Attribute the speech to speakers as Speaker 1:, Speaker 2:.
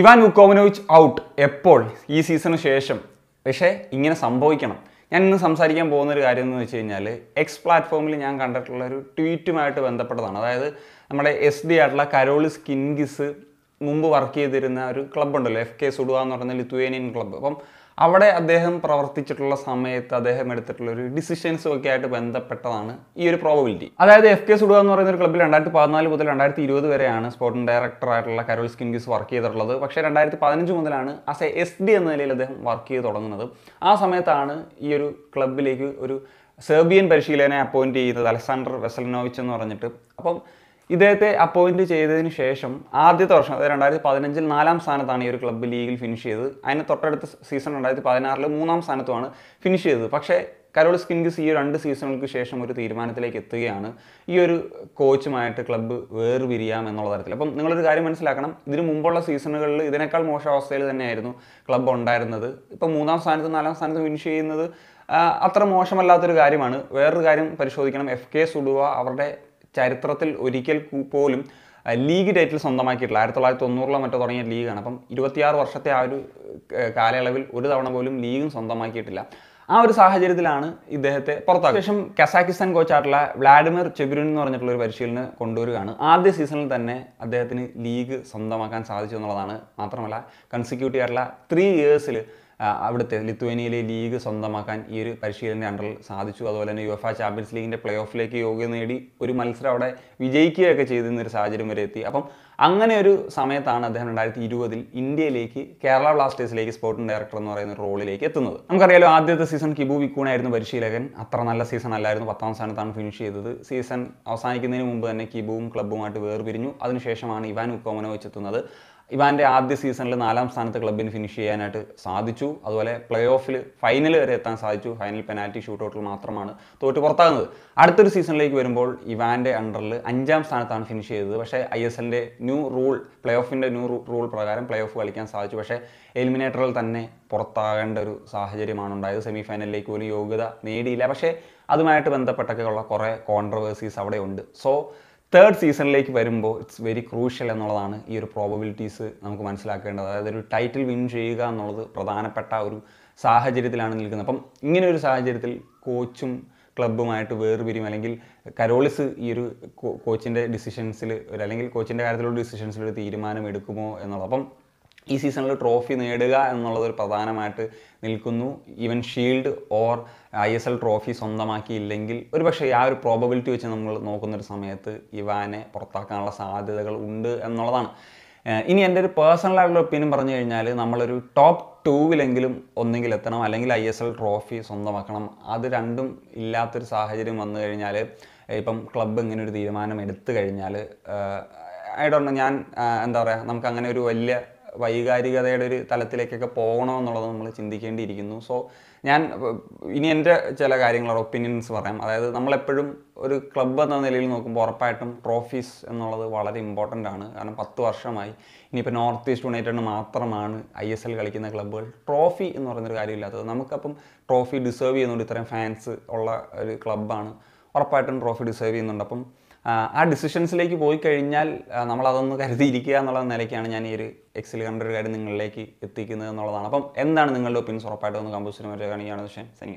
Speaker 1: Ivan വുക്കോവനോവിച്ച് out എപ്പോൾ ഈ സീസണിന് ശേഷം പക്ഷേ ഇങ്ങനെ സംഭവിക്കണം ഞാൻ ഇന്ന് സംസാരിക്കാൻ പോകുന്ന ഒരു കാര്യം എന്ന് വെച്ച് കഴിഞ്ഞാൽ എക്സ് പ്ലാറ്റ്ഫോമിൽ ഞാൻ കണ്ടിട്ടുള്ള ഒരു ട്വീറ്റുമായിട്ട് ബന്ധപ്പെട്ടതാണ് അതായത് നമ്മുടെ എസ് ഡി ആയിട്ടുള്ള കരോളി സ്കിൻഗിസ് മുമ്പ് വർക്ക് ചെയ്തിരുന്ന ഒരു ക്ലബ്ബുണ്ടല്ലോ എഫ് കെ സുഡുവ എന്ന് പറയുന്ന ലിത്വേനിയൻ ക്ലബ്ബ് അപ്പം അവിടെ അദ്ദേഹം പ്രവർത്തിച്ചിട്ടുള്ള സമയത്ത് അദ്ദേഹം എടുത്തിട്ടുള്ള ഒരു ഡിസിഷൻസും ഒക്കെ ആയിട്ട് ബന്ധപ്പെട്ടതാണ് ഈ ഒരു പ്രോബബിലിറ്റി അതായത് എഫ് കെ സുഡ എന്ന് പറയുന്ന ഒരു ക്ലബ്ബിൽ രണ്ടായിരത്തി പതിനാല് മുതൽ രണ്ടായിരത്തി ഇരുപത് വരെയാണ് സ്പോർട്ടിംഗ് ഡയറക്ടർ ആയിട്ടുള്ള കരോൾ സ്കിൻഗീസ് വർക്ക് ചെയ്തിട്ടുള്ളത് പക്ഷേ രണ്ടായിരത്തി പതിനഞ്ച് മുതലാണ് ആസ് എ എസ് ഡി എന്ന നിലയിൽ അദ്ദേഹം വർക്ക് ചെയ്ത് തുടങ്ങുന്നത് ആ സമയത്താണ് ഈ ഒരു ക്ലബിലേക്ക് ഒരു സെർബിയൻ പരിശീലനെ അപ്പോയിൻറ്റ് ചെയ്തത് അലക്സാണ്ടർ വെസലിനോവിച്ച് എന്ന് പറഞ്ഞിട്ട് അപ്പം ഇദ്ദേഹത്തെ അപ്പോയിൻറ്റ് ചെയ്തതിന് ശേഷം ആദ്യത്തെ വർഷം അതായത് രണ്ടായിരത്തി പതിനഞ്ചിൽ നാലാം സ്ഥാനത്താണ് ഈ ഒരു ക്ലബ്ബ് ലീഗിൽ ഫിനിഷ് ചെയ്തത് അതിന് തൊട്ടടുത്ത സീസൺ രണ്ടായിരത്തി പതിനാറിൽ മൂന്നാം സ്ഥാനത്തുമാണ് ഫിനിഷ് ചെയ്തത് പക്ഷേ കരോൾ സ്കിൻഗിസ് ഈ രണ്ട് സീസണുകൾക്ക് ശേഷം ഒരു തീരുമാനത്തിലേക്ക് എത്തുകയാണ് ഈ ഒരു കോച്ചുമായിട്ട് ക്ലബ്ബ് വേർപിരിയാം എന്നുള്ള തരത്തിൽ അപ്പം നിങ്ങളൊരു കാര്യം മനസ്സിലാക്കണം ഇതിനു മുമ്പുള്ള സീസണുകളിൽ ഇതിനേക്കാൾ അവസ്ഥയിൽ തന്നെയായിരുന്നു ക്ലബ്ബ് ഉണ്ടായിരുന്നത് ഇപ്പം മൂന്നാം സ്ഥാനത്ത് നാലാം സ്ഥാനത്ത് ഫിനിഷ് ചെയ്യുന്നത് അത്ര മോശമല്ലാത്തൊരു കാര്യമാണ് വേറൊരു കാര്യം പരിശോധിക്കണം എഫ് കെ സുഡുവ അവരുടെ ചരിത്രത്തിൽ ഒരിക്കൽ പോലും ലീഗ് ടൈറ്റിൽ സ്വന്തമാക്കിയിട്ടില്ല ആയിരത്തി തൊള്ളായിരത്തി തൊണ്ണൂറിലോ മറ്റോ തുടങ്ങിയ ലീഗാണ് അപ്പം ഇരുപത്തിയാറ് വർഷത്തെ ആ ഒരു കാലയളവിൽ ഒരു തവണ പോലും ലീഗും സ്വന്തമാക്കിയിട്ടില്ല ആ ഒരു സാഹചര്യത്തിലാണ് ഇദ്ദേഹത്തെ പുറത്താക്കുക ശേഷം കസാക്കിസ്ഥാൻ കോച്ചായിട്ടുള്ള വ്ളാഡിമിർ ചെബിരുൻ എന്ന് പറഞ്ഞിട്ടുള്ള ഒരു പരിശീലനം കൊണ്ടുവരികയാണ് ആദ്യ സീസണിൽ തന്നെ അദ്ദേഹത്തിന് ലീഗ് സ്വന്തമാക്കാൻ സാധിച്ചു എന്നുള്ളതാണ് മാത്രമല്ല കൺസിക്യൂട്ടീവ് ആയിട്ടുള്ള ത്രീ ഇയേഴ്സിൽ അവിടുത്തെ ലിത്വേനിയയിലെ ലീഗ് സ്വന്തമാക്കാൻ ഈ ഒരു പരിശീലന അണ്ടറിൽ സാധിച്ചു അതുപോലെ തന്നെ യുഎഫ ചാമ്പ്യൻസ് ലീഗിൻ്റെ പ്ലേ ഓഫിലേക്ക് യോഗ്യത നേടി ഒരു മത്സരം അവിടെ വിജയിക്കുകയൊക്കെ ചെയ്തിരുന്നൊരു സാഹചര്യം വരെ എത്തി അപ്പം അങ്ങനെ ഒരു സമയത്താണ് അദ്ദേഹം രണ്ടായിരത്തി ഇരുപതിൽ ഇന്ത്യയിലേക്ക് കേരള ബ്ലാസ്റ്റേഴ്സിലേക്ക് സ്പോർട്ടിംഗ് ഡയറക്ടർ എന്ന് പറയുന്ന റോളിലേക്ക് എത്തുന്നത് നമുക്കറിയാലോ ആദ്യത്തെ സീസൺ കിബു വിക്കൂണായിരുന്നു പരിശീലകൻ അത്ര നല്ല സീസൺ അല്ലായിരുന്നു പത്താം സ്ഥാനത്താണ് ഫിനിഷ് ചെയ്തത് സീസൺ അവസാനിക്കുന്നതിന് മുമ്പ് തന്നെ കിബുവും ക്ലബ്ബുമായിട്ട് വേർപിരിഞ്ഞു അതിനുശേഷമാണ് ഇവാൻ ഉക്കോമനോ വെച്ചെത്തുന്നത് ഇവാൻ്റെ ആദ്യ സീസണിൽ നാലാം സ്ഥാനത്ത് ക്ലബിന് ഫിനിഷ് ചെയ്യാനായിട്ട് സാധിച്ചു അതുപോലെ പ്ലേ ഓഫിൽ ഫൈനൽ വരെ എത്താൻ സാധിച്ചു ഫൈനൽ പെനാൽറ്റി ഷൂട്ടൗട്ടിൽ മാത്രമാണ് തോറ്റ് പുറത്താകുന്നത് അടുത്തൊരു സീസണിലേക്ക് വരുമ്പോൾ ഇവാൻ്റെ അണ്ടറിൽ അഞ്ചാം സ്ഥാനത്താണ് ഫിനിഷ് ചെയ്തത് പക്ഷേ ഐ എസ് എല്ലിൻ്റെ ന്യൂ റൂൾ പ്ലേ ഓഫിൻ്റെ ന്യൂ റൂൾ പ്രകാരം പ്ലേ ഓഫ് കളിക്കാൻ സാധിച്ചു പക്ഷേ എലിമിനേറ്ററിൽ തന്നെ പുറത്താകേണ്ട ഒരു സാഹചര്യമാണ് ഉണ്ടായത് സെമി ഫൈനലിലേക്ക് പോലും യോഗ്യത നേടിയില്ല പക്ഷേ അതുമായിട്ട് ബന്ധപ്പെട്ടൊക്കെയുള്ള കുറേ കോൺട്രവേഴ്സീസ് അവിടെ ഉണ്ട് സോ തേർഡ് സീസണിലേക്ക് വരുമ്പോൾ ഇറ്റ്സ് വെരി ക്രൂഷ്യൽ എന്നുള്ളതാണ് ഈ ഒരു പ്രോബബിലിറ്റീസ് നമുക്ക് മനസ്സിലാക്കേണ്ടത് അതായത് ഒരു ടൈറ്റിൽ വിൻ ചെയ്യുക എന്നുള്ളത് പ്രധാനപ്പെട്ട ഒരു സാഹചര്യത്തിലാണ് നിൽക്കുന്നത് അപ്പം ഇങ്ങനെ ഒരു സാഹചര്യത്തിൽ കോച്ചും ക്ലബ്ബുമായിട്ട് വേർപിരിയും അല്ലെങ്കിൽ കരോളിസ് ഈ ഒരു കോച്ചിൻ്റെ ഡിസിഷൻസിൽ അല്ലെങ്കിൽ കോച്ചിൻ്റെ കാര്യത്തിലുള്ള ഡിസിഷൻസിൽ ഒരു തീരുമാനം എടുക്കുമോ എന്നുള്ളത് അപ്പം ഈ സീസണിൽ ട്രോഫി നേടുക എന്നുള്ളത് ഒരു പ്രധാനമായിട്ട് നിൽക്കുന്നു even shield or I S L trophy സ്വന്തമാക്കിയില്ലെങ്കിൽ ഒരു പക്ഷേ ആ ഒരു പ്രോബബിലിറ്റി വെച്ച് നമ്മൾ നോക്കുന്നൊരു സമയത്ത് ഇവാനെ പുറത്താക്കാനുള്ള സാധ്യതകൾ ഉണ്ട് എന്നുള്ളതാണ് ഇനി എൻ്റെ ഒരു പേഴ്സണൽ ഒപ്പീനിയൻ പറഞ്ഞു കഴിഞ്ഞാൽ നമ്മളൊരു ടോപ്പ് ടൂവിലെങ്കിലും ഒന്നെങ്കിൽ എത്തണം അല്ലെങ്കിൽ ഐ എസ് എൽ ട്രോഫി സ്വന്തമാക്കണം അത് രണ്ടും ഇല്ലാത്തൊരു സാഹചര്യം വന്നു കഴിഞ്ഞാൽ ഇപ്പം ക്ലബ്ബ് ഇങ്ങനെ ഒരു തീരുമാനം എടുത്തു കഴിഞ്ഞാൽ ഐ ഡോണ്ട് ഞാൻ എന്താ പറയുക നമുക്ക് അങ്ങനെ ഒരു വലിയ വൈകാരികതയുടെ ഒരു തലത്തിലേക്കൊക്കെ പോകണോ എന്നുള്ളത് നമ്മൾ ചിന്തിക്കേണ്ടിയിരിക്കുന്നു സോ ഞാൻ ഇനി എൻ്റെ ചില കാര്യങ്ങൾ ഒപ്പീനിയൻസ് പറയാം അതായത് നമ്മളെപ്പോഴും ഒരു ക്ലബ്ബ് എന്ന നിലയിൽ നോക്കുമ്പോൾ ഉറപ്പായിട്ടും ട്രോഫീസ് എന്നുള്ളത് വളരെ ഇമ്പോർട്ടൻ്റ് ആണ് കാരണം പത്ത് വർഷമായി ഇനിയിപ്പോൾ നോർത്ത് ഈസ്റ്റ് യുണൈറ്റഡിന് മാത്രമാണ് ഐ എസ് എൽ കളിക്കുന്ന ക്ലബ്ബുകൾ ട്രോഫി എന്ന് പറയുന്നൊരു കാര്യമില്ലാത്തത് നമുക്കപ്പം ട്രോഫി ഡിസേർവ് ചെയ്യുന്നുണ്ട് ഇത്രയും ഫാൻസ് ഉള്ള ഒരു ക്ലബ്ബാണ് ഉറപ്പായിട്ടും ട്രോഫി ഡിസേർവ് ചെയ്യുന്നുണ്ട് അപ്പം ആ ഡിസിഷൻസിലേക്ക് പോയി കഴിഞ്ഞാൽ നമ്മളതൊന്ന് കരുതിയിരിക്കുക എന്നുള്ള നിലയ്ക്കാണ് ഞാൻ ഈ ഒരു എക്സിൽ കണ്ടൊരു ഒരു കാര്യം നിങ്ങളിലേക്ക് എത്തിക്കുന്നത് എന്നുള്ളതാണ് അപ്പം എന്താണ് നിങ്ങളുടെ ഒപ്പീനിയൻസ് ഉറപ്പായിട്ട് ഒന്ന് കമ്പോസിറ്റിനെ പറ്റി കാണിക്കുകയാണ് പക്ഷേ